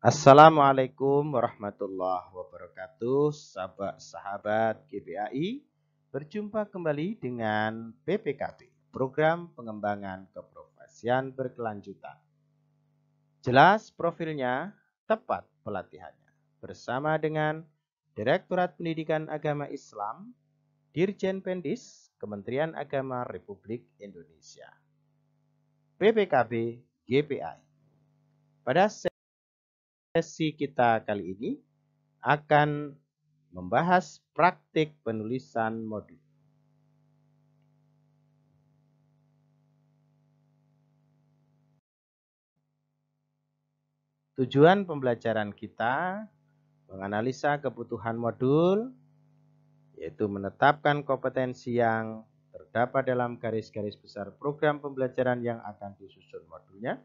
Assalamualaikum warahmatullahi wabarakatuh Sahabat sahabat GBAI Berjumpa kembali dengan PPKB, Program Pengembangan Keprofesian Berkelanjutan Jelas profilnya, tepat pelatihannya Bersama dengan Direktorat Pendidikan Agama Islam Dirjen Pendis Kementerian Agama Republik Indonesia PPKB GPI Pada Sesi kita kali ini akan membahas praktik penulisan modul. Tujuan pembelajaran kita menganalisa kebutuhan modul, yaitu menetapkan kompetensi yang terdapat dalam garis-garis besar program pembelajaran yang akan disusun modulnya,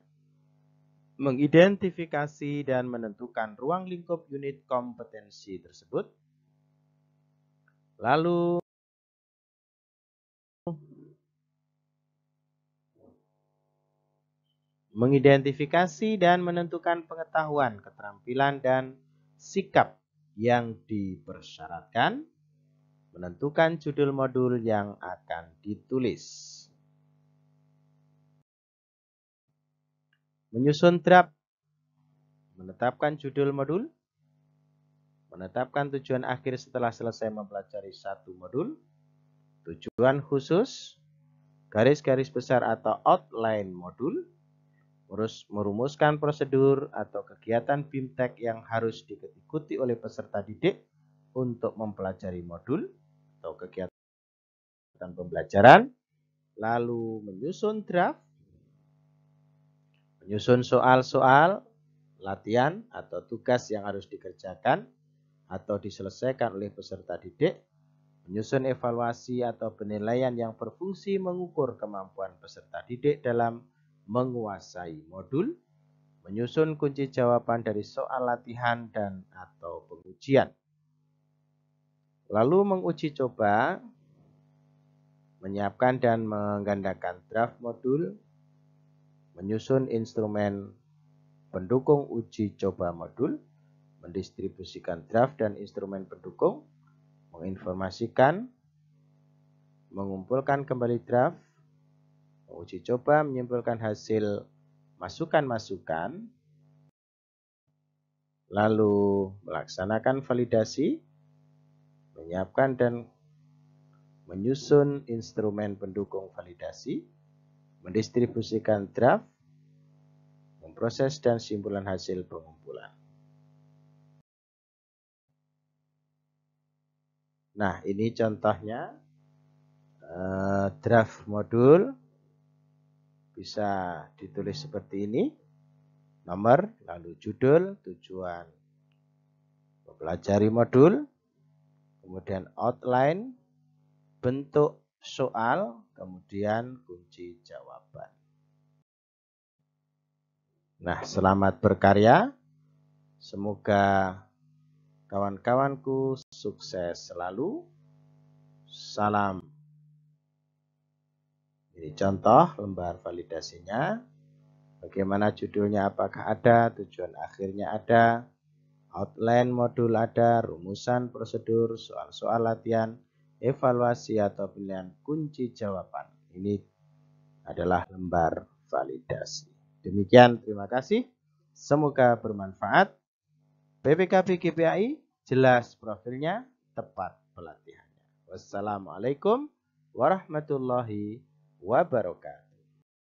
mengidentifikasi dan menentukan ruang lingkup unit kompetensi tersebut. Lalu mengidentifikasi dan menentukan pengetahuan, keterampilan dan sikap yang dipersyaratkan, menentukan judul modul yang akan ditulis. menyusun draft, menetapkan judul modul, menetapkan tujuan akhir setelah selesai mempelajari satu modul, tujuan khusus, garis-garis besar atau outline modul, terus merumuskan prosedur atau kegiatan BIMTEK yang harus diikuti oleh peserta didik untuk mempelajari modul atau kegiatan pembelajaran, lalu menyusun draft, menyusun soal-soal, latihan atau tugas yang harus dikerjakan atau diselesaikan oleh peserta didik, menyusun evaluasi atau penilaian yang berfungsi mengukur kemampuan peserta didik dalam menguasai modul, menyusun kunci jawaban dari soal latihan dan atau pengujian. Lalu menguji coba, menyiapkan dan menggandakan draft modul, menyusun instrumen pendukung uji coba modul, mendistribusikan draft dan instrumen pendukung, menginformasikan, mengumpulkan kembali draft, menguji coba, menyimpulkan hasil masukan-masukan, lalu melaksanakan validasi, menyiapkan dan menyusun instrumen pendukung validasi, mendistribusikan draft, memproses dan simpulan hasil pengumpulan. Nah, ini contohnya eh, draft modul bisa ditulis seperti ini. Nomor, lalu judul, tujuan mempelajari modul, kemudian outline, bentuk soal, kemudian kunci jawab. Nah, selamat berkarya. Semoga kawan-kawanku sukses selalu. Salam. Ini contoh lembar validasinya. Bagaimana judulnya apakah ada, tujuan akhirnya ada, outline modul ada, rumusan prosedur, soal-soal latihan, evaluasi atau pilihan kunci jawaban. Ini adalah lembar validasi. Demikian, terima kasih. Semoga bermanfaat. PPKB KPI jelas profilnya, tepat pelatihannya. Wassalamualaikum warahmatullahi wabarakatuh.